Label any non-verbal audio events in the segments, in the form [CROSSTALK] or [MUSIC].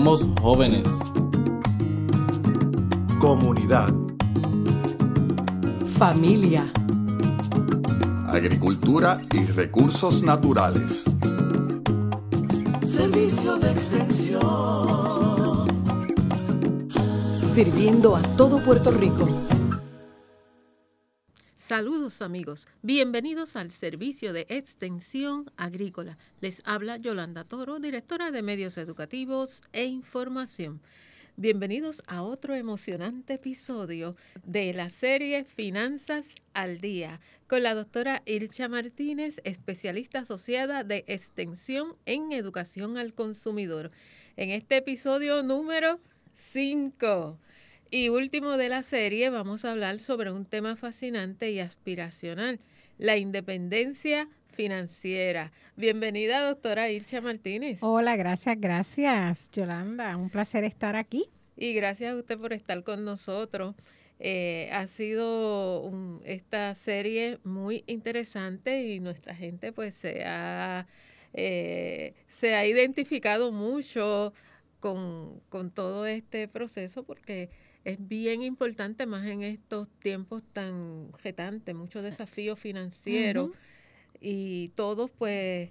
Somos jóvenes. Comunidad. Familia. Agricultura y recursos naturales. Servicio de extensión. Sirviendo a todo Puerto Rico. Saludos amigos, bienvenidos al servicio de extensión agrícola. Les habla Yolanda Toro, directora de medios educativos e información. Bienvenidos a otro emocionante episodio de la serie Finanzas al Día con la doctora Ilcha Martínez, especialista asociada de extensión en educación al consumidor. En este episodio número 5. Y último de la serie, vamos a hablar sobre un tema fascinante y aspiracional, la independencia financiera. Bienvenida, doctora Ilcha Martínez. Hola, gracias, gracias, Yolanda. Un placer estar aquí. Y gracias a usted por estar con nosotros. Eh, ha sido esta serie muy interesante y nuestra gente pues se ha, eh, se ha identificado mucho con, con todo este proceso porque es bien importante, más en estos tiempos tan retantes, muchos desafíos financieros y todos pues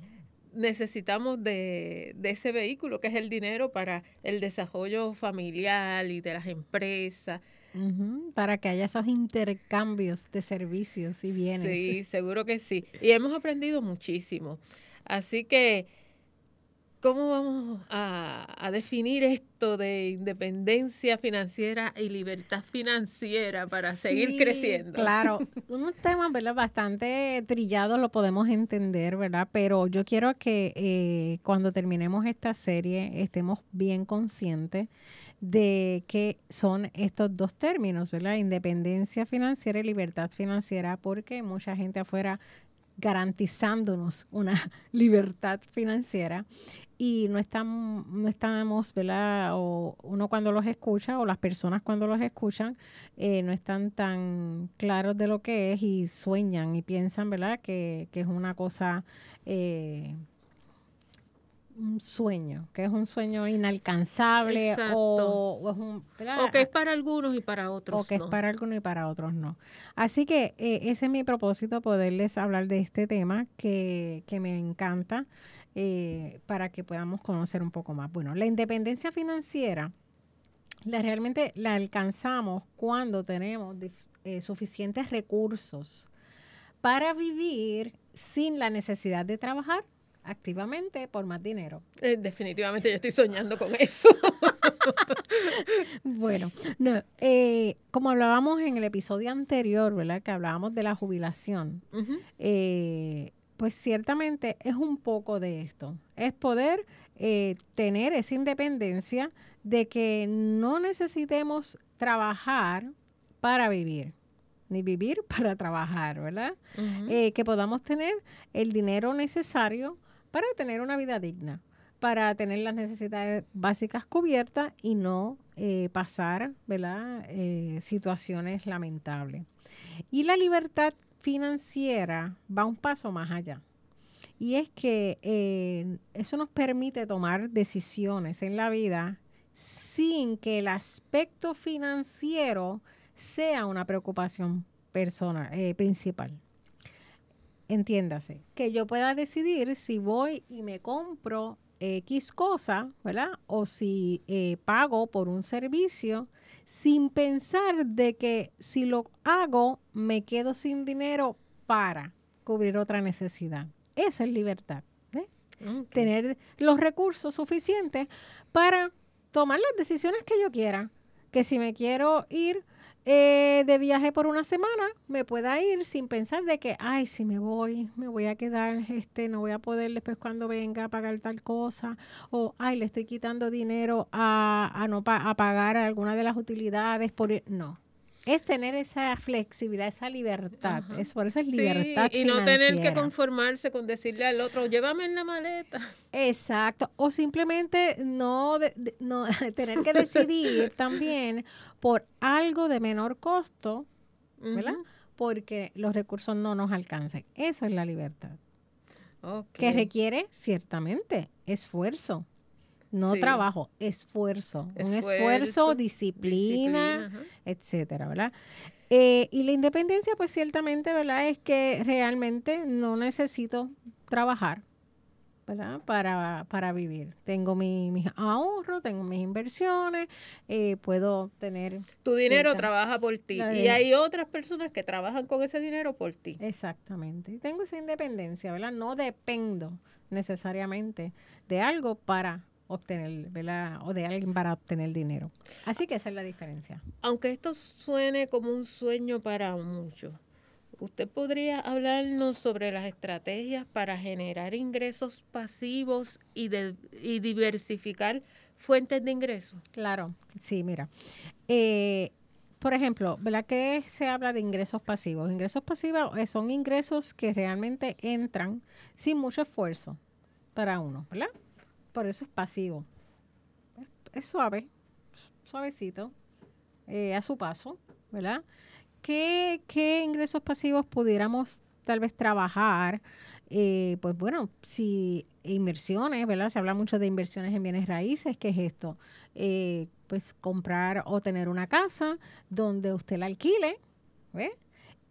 necesitamos de, ese vehículo que es el dinero para el desarrollo familiar y de las empresas. para que haya esos intercambios de servicios y bienes. Sí, seguro que sí. Y hemos aprendido muchísimo. Así que ¿Cómo vamos a, definir esto de independencia financiera y libertad financiera para seguir creciendo? Claro, [LAUGHS] unos temas ¿verdad? bastante trillados lo podemos entender, ¿verdad? Pero yo quiero que eh, cuando terminemos esta serie estemos bien conscientes de qué son estos dos términos, ¿verdad? Independencia financiera y libertad financiera, porque mucha gente afuera garantizándonos una [LAUGHS] libertad financiera y no, están, no estamos, ¿verdad? O uno cuando los escucha o las personas cuando los escuchan eh, no están tan claros de lo que es y sueñan y piensan, ¿verdad? Que, que es una cosa... Eh, un sueño, que es un sueño inalcanzable o, que es para algunos y para otros. O que es para algunos y para otros no. Así que eh, ese es mi propósito, poderles hablar de este tema que, me encanta eh, para que podamos conocer un poco más. Bueno, la independencia financiera la, realmente la alcanzamos cuando tenemos eh, suficientes recursos para vivir sin la necesidad de trabajar activamente por más dinero. Eh, definitivamente yo estoy soñando con eso. [LAUGHS] bueno, no, eh, como hablábamos en el episodio anterior, ¿verdad? Que hablábamos de la jubilación. Eh, pues ciertamente es un poco de esto. Es poder tener esa independencia de que no necesitemos trabajar para vivir ni vivir [LAUGHS] para trabajar, ¿verdad? que podamos tener el dinero necesario para tener una vida digna, para tener las necesidades básicas cubiertas y no eh, pasar ¿verdad? Eh, situaciones lamentables. Y la libertad financiera va un paso más allá. Y es que eh, eso nos permite tomar decisiones en la vida sin que el aspecto financiero sea una preocupación personal, eh, principal entiéndase, que yo pueda decidir si voy y me compro X cosa, ¿verdad? O si eh, pago por un servicio sin pensar de que si lo hago me quedo sin dinero para cubrir otra necesidad. Esa es libertad. ¿eh? Tener los recursos suficientes para tomar las decisiones que yo quiera. Que si me quiero ir eh, de viaje por una semana, me pueda ir sin pensar de que, ay, si me voy, me voy a quedar, este, no voy a poder después cuando venga a pagar tal cosa, o, ay, le estoy quitando dinero a, a no a pagar alguna de las utilidades por ir. E-". No, es tener esa flexibilidad, esa libertad. Es, por eso es libertad. y no tener que conformarse con decirle al otro, llévame en la maleta. Exacto. O simplemente no, [LAUGHS] tener que decidir [LAUGHS] también por algo de menor costo, ¿verdad? Porque los recursos no nos alcanzan. Eso es la libertad. Que requiere ciertamente esfuerzo, no trabajo, esfuerzo, un esfuerzo, disciplina, etcétera, ¿verdad? Eh, y la independencia, pues ciertamente, ¿verdad? Es que realmente no necesito trabajar, ¿verdad? Para, vivir. Tengo mi, mis ahorros, tengo mis inversiones, eh, puedo tener... Tu dinero trabaja por ti y hay otras personas que trabajan con ese dinero por ti. Exactamente. Y tengo esa independencia, ¿verdad? No dependo necesariamente de algo para obtener, ¿verdad? O de alguien para obtener dinero. Así que esa es la diferencia. Aunque esto suene como un sueño para muchos, ¿usted podría hablarnos sobre las estrategias para generar ingresos pasivos y, diversificar fuentes de ingresos? Claro, sí, mira. Eh, por ejemplo, ¿verdad que se habla de ingresos pasivos? Ingresos pasivos eh, son ingresos que realmente entran sin mucho esfuerzo para uno, ¿verdad? por eso es pasivo. Es, suave, suavecito, eh, a su paso, ¿verdad? ¿Qué, ingresos pasivos pudiéramos tal vez trabajar? Eh, pues bueno, si inversiones, ¿verdad? Se habla mucho de inversiones en bienes raíces, ¿qué es esto? Eh, pues comprar o tener una casa donde usted la alquile, ¿ve?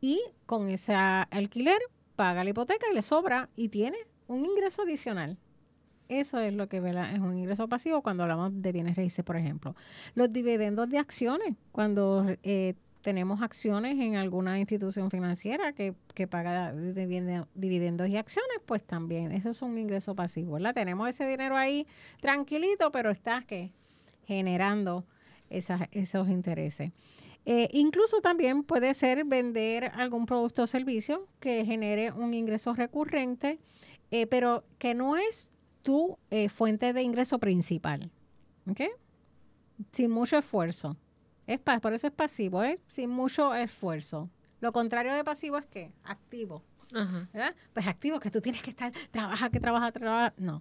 Y con ese alquiler paga la hipoteca y le sobra y tiene un ingreso adicional. Eso es lo que es un ingreso pasivo cuando hablamos de bienes raíces, por ejemplo. Los dividendos de acciones, cuando eh, tenemos acciones en alguna institución financiera que, que paga dividendos y acciones, pues también eso es un ingreso pasivo, ¿verdad? Tenemos ese dinero ahí tranquilito, pero estás que generando esas, esos intereses. Eh, incluso también puede ser vender algún producto o servicio que genere un ingreso recurrente, eh, pero que no es tu eh, fuente de ingreso principal. ¿Ok? Sin mucho esfuerzo. Es por eso es pasivo, ¿eh? Sin mucho esfuerzo. Lo contrario de pasivo es que activo. Pues activo, que tú tienes que estar, trabaja, que trabaja, trabaja. No.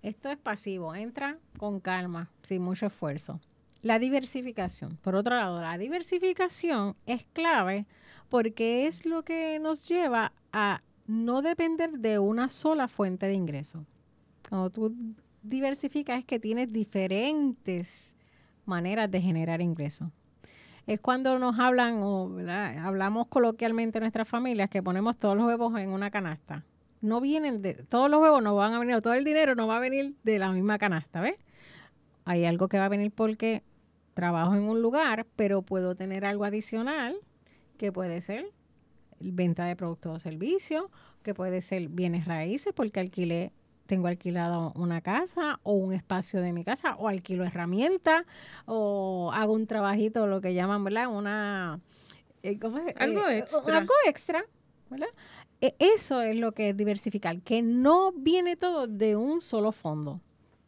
Esto es pasivo. Entra con calma, sin mucho esfuerzo. La diversificación. Por otro lado, la diversificación es clave porque es lo que nos lleva a no depender de una sola fuente de ingreso. Cuando tú diversificas es que tienes diferentes maneras de generar ingresos. Es cuando nos hablan o hablamos coloquialmente en nuestras familias que ponemos todos los huevos en una canasta. No vienen de todos los huevos no van a venir, todo el dinero no va a venir de la misma canasta, ¿ves? Hay algo que va a venir porque trabajo en un lugar, pero puedo tener algo adicional que puede ser venta de productos o servicios, que puede ser bienes raíces porque alquilé tengo alquilado una casa o un espacio de mi casa o alquilo herramientas o hago un trabajito, lo que llaman, ¿verdad? Una, eh, algo eh, extra. Algo extra, ¿verdad? E, eso es lo que es diversificar, que no viene todo de un solo fondo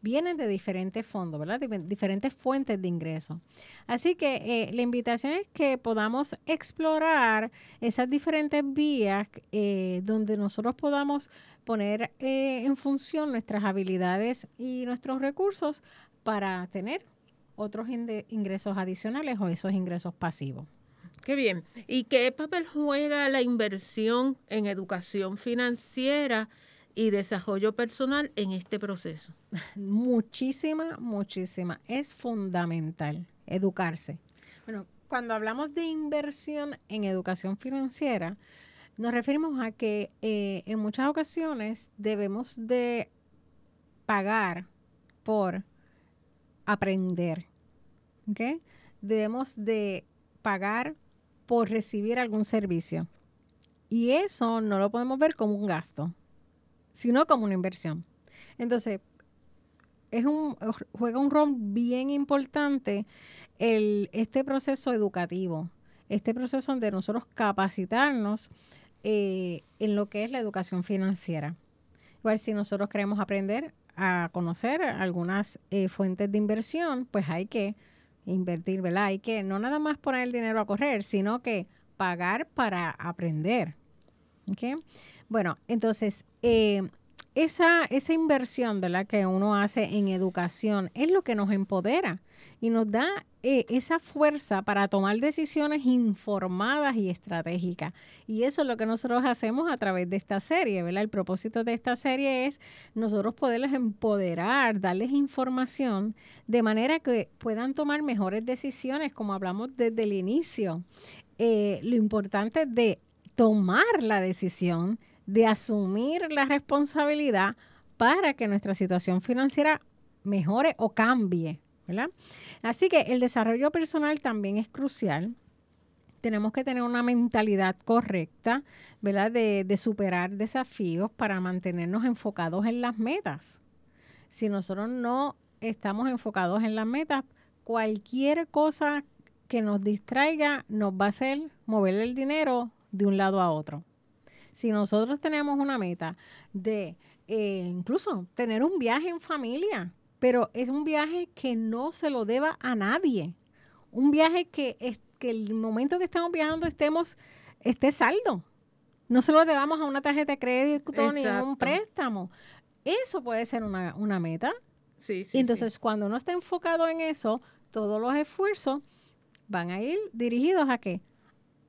vienen de diferentes fondos, ¿verdad? diferentes fuentes de ingresos. Así que eh, la invitación es que podamos explorar esas diferentes vías eh, donde nosotros podamos poner eh, en función nuestras habilidades y nuestros recursos para tener otros ingresos adicionales o esos ingresos pasivos. Qué bien. ¿Y qué papel juega la inversión en educación financiera y desarrollo personal en este proceso? Muchísima, muchísima. Es fundamental educarse. Bueno, cuando hablamos de inversión en educación financiera, nos referimos a que eh, en muchas ocasiones debemos de pagar por aprender. Debemos de pagar por recibir algún servicio. Y eso no lo podemos ver como un gasto sino como una inversión. Entonces, es un, juega un rol bien importante el, este proceso educativo, este proceso donde nosotros capacitarnos eh, en lo que es la educación financiera. Igual si nosotros queremos aprender a conocer algunas eh, fuentes de inversión, pues hay que invertir, ¿verdad? Hay que no nada más poner el dinero a correr, sino que pagar para aprender. ¿okay? Bueno, entonces, eh, esa, esa inversión la que uno hace en educación es lo que nos empodera y nos da eh, esa fuerza para tomar decisiones informadas y estratégicas. Y eso es lo que nosotros hacemos a través de esta serie, ¿verdad? El propósito de esta serie es nosotros poderles empoderar, darles información de manera que puedan tomar mejores decisiones, como hablamos desde el inicio. Eh, lo importante de tomar la decisión de asumir la responsabilidad para que nuestra situación financiera mejore o cambie, ¿verdad? Así que el desarrollo personal también es crucial. Tenemos que tener una mentalidad correcta, ¿verdad? De, de superar desafíos para mantenernos enfocados en las metas. Si nosotros no estamos enfocados en las metas, cualquier cosa que nos distraiga nos va a hacer mover el dinero de un lado a otro. Si nosotros tenemos una meta de eh, incluso tener un viaje en familia, pero es un viaje que no se lo deba a nadie. Un viaje que, es, que el momento que estamos viajando estemos, esté saldo. No se lo debamos a una tarjeta de crédito ni a un préstamo. Eso puede ser una, meta. Sí, sí, Entonces, cuando uno está enfocado en eso, todos los esfuerzos van a ir dirigidos a qué?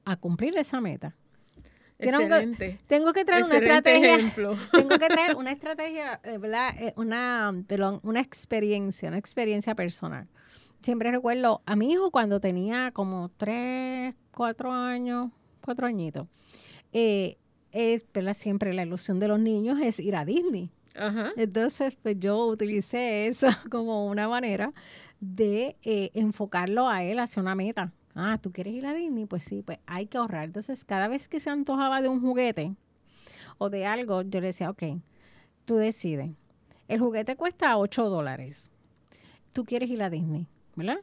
a cumplir esa meta. Excelente. Tengo que, traer una estrategia. [LAUGHS] Tengo que traer [LAUGHS] una estrategia, eh, eh, Una, una experiencia, una experiencia personal. Siempre recuerdo a mi hijo cuando tenía como tres, cuatro años, cuatro añitos. Eh, Siempre la ilusión de los niños es ir a Disney. Entonces, pues yo utilicé eso [LAUGHS] como una manera de enfocarlo a él hacia una meta ah, ¿tú quieres ir a Disney? Pues sí, pues hay que ahorrar. Entonces, cada vez que se antojaba de un juguete o de algo, yo le decía, ok, tú decides. El juguete cuesta 8 dólares. Tú quieres ir a Disney, ¿verdad?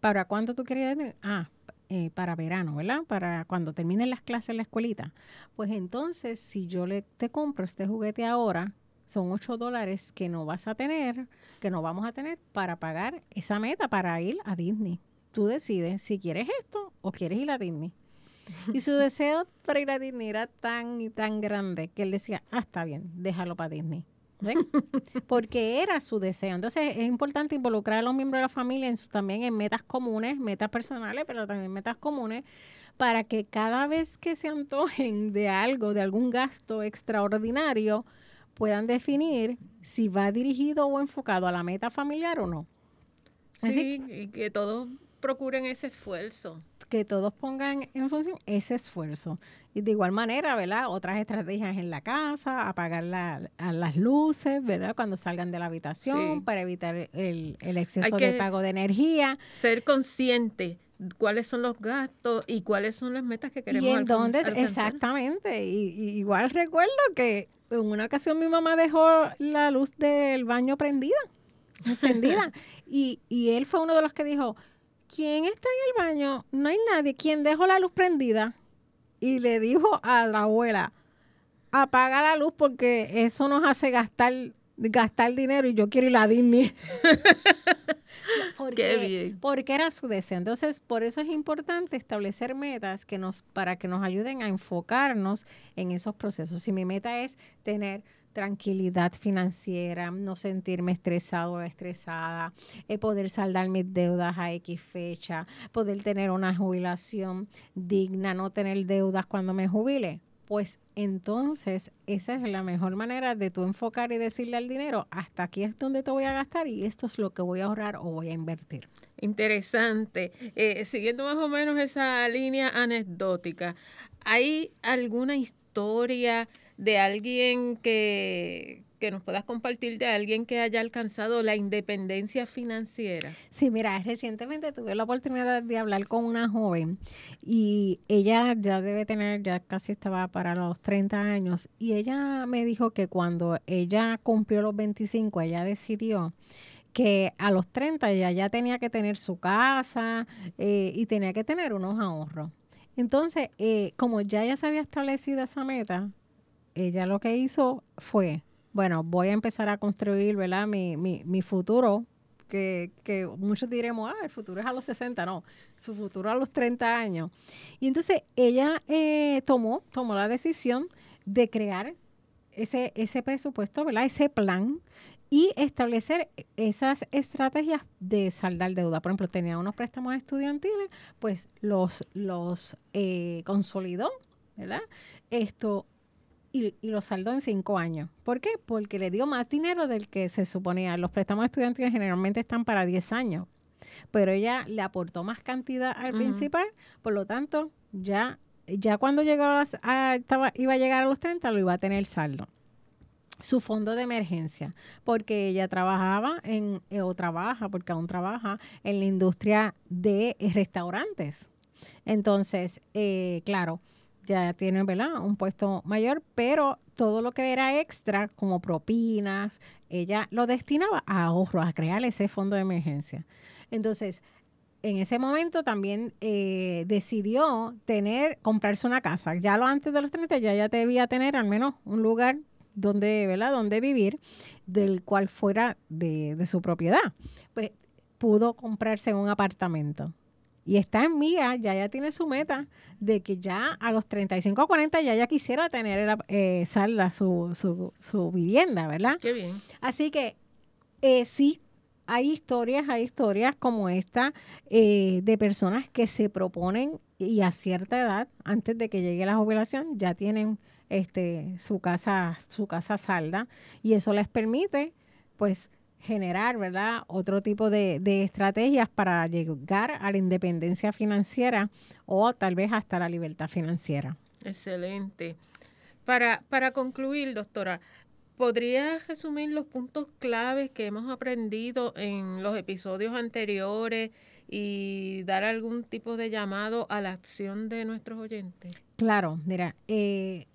¿Para cuándo tú quieres ir a Disney? Ah, eh, para verano, ¿verdad? Para cuando terminen las clases en la escuelita. Pues entonces, si yo le, te compro este juguete ahora, son 8 dólares que no vas a tener, que no vamos a tener para pagar esa meta para ir a Disney. Tú decides si quieres esto o quieres ir a Disney. [LAUGHS] Y su deseo para ir a Disney era tan y tan grande que él decía, ah, está bien, déjalo para Disney. [LAUGHS] Porque era su deseo. Entonces es importante involucrar a los miembros de la familia en también en metas comunes, metas personales, pero también metas comunes, para que cada vez que se antojen de algo, de algún gasto extraordinario, puedan definir si va dirigido o enfocado a la meta familiar o no. sí, y que todos procuren ese esfuerzo. Que todos pongan en función ese esfuerzo. Y de igual manera, ¿verdad? Otras estrategias en la casa, apagar a las luces, ¿verdad? Cuando salgan de la habitación para evitar el, exceso de pago de energía. Ser consciente cuáles son los gastos y cuáles son las metas que queremos y en exactamente y, igual recuerdo que en una ocasión mi mamá dejó la luz del baño prendida encendida [LAUGHS] y, y él fue uno de los que dijo ¿quién está en el baño? No hay nadie. ¿Quién dejó la luz prendida? Y le dijo a la abuela, apaga la luz porque eso nos hace gastar gastar dinero y yo quiero ir a Disney. [LAUGHS] porque, Qué Porque era su deseo. Entonces, por eso es importante establecer metas que nos, para que nos ayuden a enfocarnos en esos procesos. Si mi meta es tener tranquilidad financiera, no sentirme estresado o estresada, eh, poder saldar mis deudas a X fecha, poder tener una jubilación digna, no tener deudas cuando me jubile. Pues entonces esa es la mejor manera de tú enfocar y decirle al dinero, hasta aquí es donde te voy a gastar y esto es lo que voy a ahorrar o voy a invertir. Interesante. Eh, siguiendo más o menos esa línea anecdótica, ¿hay alguna historia? de alguien que, nos puedas compartir de alguien que haya alcanzado la independencia financiera. Sí, mira, recientemente tuve la oportunidad de hablar con una joven y ella ya debe tener, ya casi estaba para los 30 años y ella me dijo que cuando ella cumplió los 25, ella decidió que a los 30 ya tenía que tener su casa eh, y tenía que tener unos ahorros. Entonces, eh, como ya ya se había establecido esa meta, ella lo que hizo fue, bueno, voy a empezar a construir, ¿verdad? Mi, mi, futuro, que, muchos diremos, ah, el futuro es a los 60, no, su futuro a los 30 años. Y entonces ella eh, tomó, tomó la decisión de crear ese, presupuesto, ¿verdad? Ese plan y establecer esas estrategias de saldar deuda. Por ejemplo, tenía unos préstamos estudiantiles, pues los, los eh, consolidó, ¿verdad? Esto y, lo saldó en cinco años. ¿Por qué? Porque le dio más dinero del que se suponía. Los préstamos estudiantiles generalmente están para 10 años, pero ella le aportó más cantidad al principal, por lo tanto, ya, ya cuando llegaba estaba, iba a llegar a los 30, lo iba a tener saldo su fondo de emergencia, porque ella trabajaba en, eh, o trabaja, porque aún trabaja, en la industria de restaurantes. Entonces, eh, claro, ya tiene Un puesto mayor, pero todo lo que era extra, como propinas, ella lo destinaba a ahorros, a crear ese fondo de emergencia. Entonces, en ese momento también eh, decidió tener, comprarse una casa. Ya lo antes de los 30 ya, ya debía tener al menos un lugar donde, donde vivir, del cual fuera de, de su propiedad. Pues pudo comprarse un apartamento. Y está en mía, ya ya tiene su meta de que ya a los 35 o 40 ya ya quisiera tener eh, salda su, su, su, vivienda, ¿verdad? Qué bien. Así que eh, sí, hay historias, hay historias como esta eh, de personas que se proponen y a cierta edad, antes de que llegue la jubilación, ya tienen este, su casa, su casa salda y eso les permite pues generar, ¿verdad?, otro tipo de, estrategias para llegar a la independencia financiera o tal vez hasta la libertad financiera. Excelente. Para, para concluir, doctora, ¿podría resumir los puntos claves que hemos aprendido en los episodios anteriores y dar algún tipo de llamado a la acción de nuestros oyentes? Claro, mira, eh,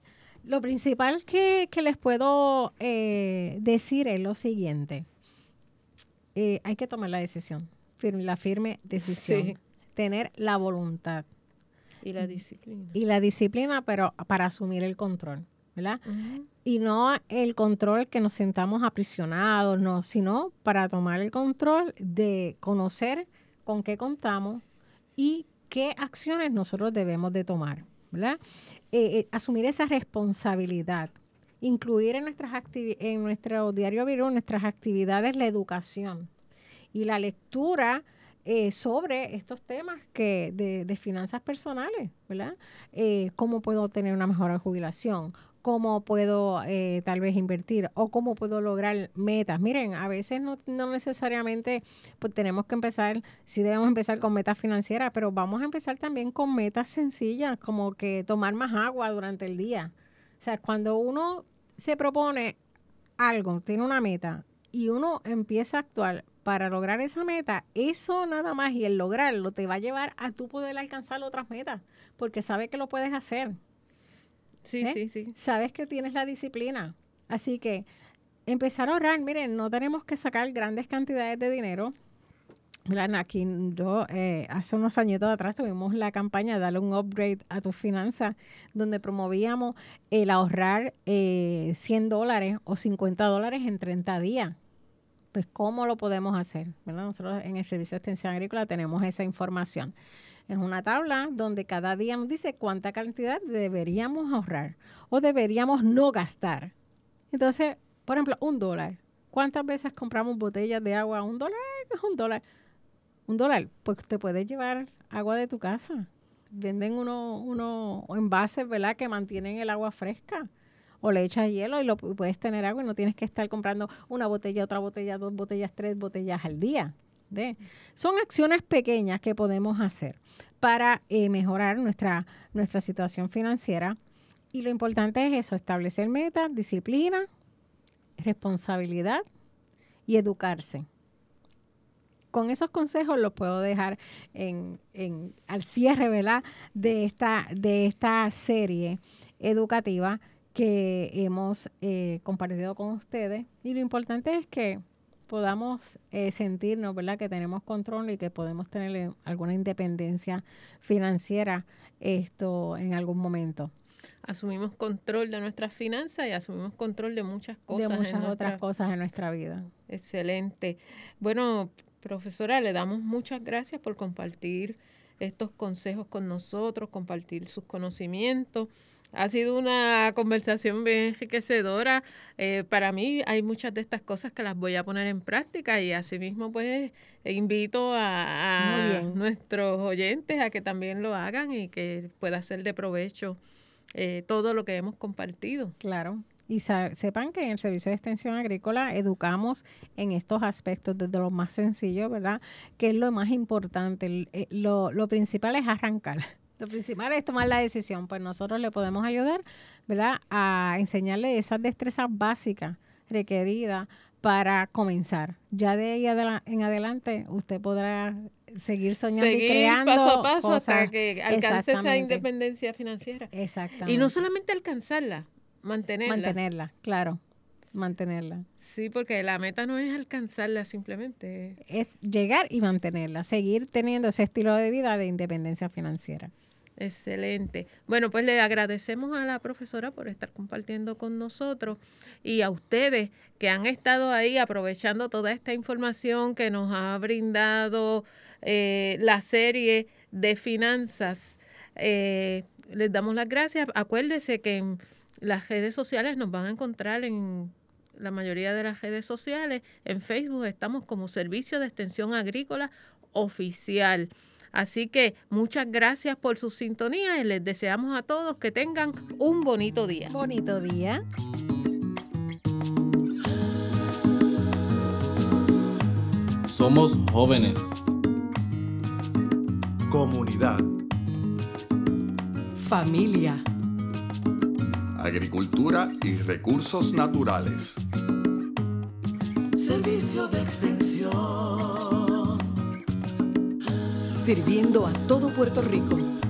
lo principal que, les puedo eh, decir es lo siguiente. Eh, hay que tomar la decisión, firme, la firme decisión, tener la voluntad. Y la disciplina. Y la disciplina, pero para asumir el control, ¿verdad? Y no el control que nos sentamos aprisionados, no, sino para tomar el control de conocer con qué contamos y qué acciones nosotros debemos de tomar, ¿verdad? Eh, eh, asumir esa responsabilidad incluir en, nuestras en nuestro diario virus, nuestras actividades, la educación y la lectura eh, sobre estos temas que de, finanzas personales, ¿verdad? Eh, ¿Cómo puedo tener una mejor jubilación? cómo puedo eh, tal vez invertir o cómo puedo lograr metas. Miren, a veces no, necesariamente pues tenemos que empezar, sí debemos empezar con metas financieras, pero vamos a empezar también con metas sencillas, como que tomar más agua durante el día. O sea, cuando uno se propone algo, tiene una meta y uno empieza a actuar para lograr esa meta, eso nada más y el lograrlo te va a llevar a tú poder alcanzar otras metas, porque sabes que lo puedes hacer. Sí, ¿Eh? sí, sí. Sabes que tienes la disciplina. Así que empezar a ahorrar, miren, no tenemos que sacar grandes cantidades de dinero aquí yo eh, hace unos añitos atrás tuvimos la campaña Dale un upgrade a tus finanzas, donde promovíamos el ahorrar 100 eh, dólares o 50 dólares en 30 días. Pues, ¿cómo lo podemos hacer? Nosotros en el Servicio de Extensión Agrícola tenemos esa información. Es una tabla donde cada día nos dice cuánta cantidad deberíamos ahorrar o deberíamos no gastar. Entonces, por ejemplo, un dólar. ¿Cuántas veces compramos botellas de agua? Un dólar un dólar un dólar, pues te puedes llevar agua de tu casa. Venden unos envases, ¿verdad?, que mantienen el agua fresca. O le echas hielo y lo puedes tener agua y no tienes que estar comprando una botella, otra botella, dos botellas, tres botellas al día. Son acciones pequeñas que podemos hacer para eh, mejorar nuestra, nuestra situación financiera. Y lo importante es eso, establecer metas, disciplina, responsabilidad y educarse con esos consejos los puedo dejar en, al cierre, De esta, de esta serie educativa que hemos eh, compartido con ustedes. Y lo importante es que podamos eh, sentirnos, ¿verdad? Que tenemos control y que podemos tener eh, alguna independencia financiera esto en algún momento asumimos control de nuestras finanzas y asumimos control de muchas cosas. De muchas otras cosas en nuestra vida. Excelente. Bueno, Profesora, le damos muchas gracias por compartir estos consejos con nosotros, compartir sus conocimientos. Ha sido una conversación bien enriquecedora. Eh, para mí hay muchas de estas cosas que las voy a poner en práctica y asimismo pues invito a, nuestros oyentes a que también lo hagan y que pueda ser de provecho eh, todo lo que hemos compartido. Claro y sepan que en el Servicio de Extensión Agrícola educamos en estos aspectos desde lo más sencillo, ¿verdad? Que es lo más importante. Eh, lo, principal es arrancar. [LAUGHS] Lo principal es tomar la decisión, pues nosotros le podemos ayudar, ¿verdad? A enseñarle esas destrezas básicas requeridas para comenzar. Ya de ahí en adelante usted podrá seguir soñando y creando paso a paso hasta que alcance esa independencia financiera. Exactamente. Y no solamente alcanzarla, mantenerla. Mantenerla, claro, mantenerla. Sí, porque la meta no es alcanzarla simplemente. Es llegar y mantenerla, seguir teniendo ese estilo de vida de independencia financiera. Excelente. Bueno, pues le agradecemos a la profesora por estar compartiendo con nosotros y a ustedes que han estado ahí aprovechando toda esta información que nos ha brindado eh, la serie de finanzas. Eh, les damos las gracias. Acuérdese que... En, las redes sociales nos van a encontrar en la mayoría de las redes sociales. En Facebook estamos como Servicio de Extensión Agrícola Oficial. Así que muchas gracias por su sintonía y les deseamos a todos que tengan un bonito día. Bonito día. Somos jóvenes. Comunidad. Familia. Agricultura y Recursos Naturales. Servicio de extensión. Sirviendo a todo Puerto Rico.